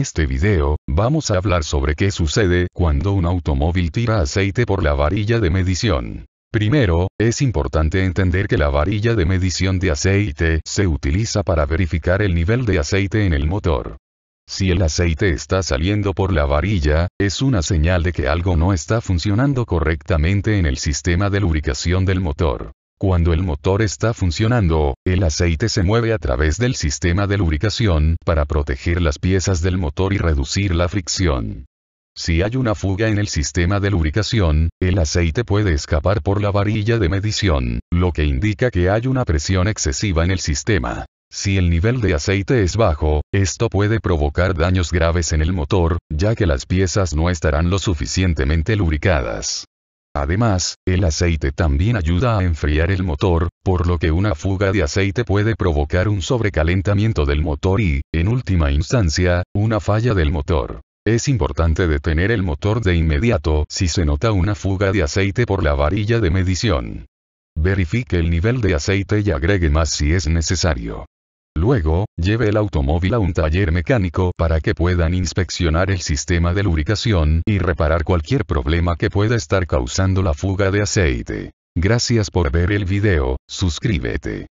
este video, vamos a hablar sobre qué sucede cuando un automóvil tira aceite por la varilla de medición. Primero, es importante entender que la varilla de medición de aceite se utiliza para verificar el nivel de aceite en el motor. Si el aceite está saliendo por la varilla, es una señal de que algo no está funcionando correctamente en el sistema de lubricación del motor. Cuando el motor está funcionando, el aceite se mueve a través del sistema de lubricación para proteger las piezas del motor y reducir la fricción. Si hay una fuga en el sistema de lubricación, el aceite puede escapar por la varilla de medición, lo que indica que hay una presión excesiva en el sistema. Si el nivel de aceite es bajo, esto puede provocar daños graves en el motor, ya que las piezas no estarán lo suficientemente lubricadas. Además, el aceite también ayuda a enfriar el motor, por lo que una fuga de aceite puede provocar un sobrecalentamiento del motor y, en última instancia, una falla del motor. Es importante detener el motor de inmediato si se nota una fuga de aceite por la varilla de medición. Verifique el nivel de aceite y agregue más si es necesario. Luego, lleve el automóvil a un taller mecánico para que puedan inspeccionar el sistema de lubricación y reparar cualquier problema que pueda estar causando la fuga de aceite. Gracias por ver el video, suscríbete.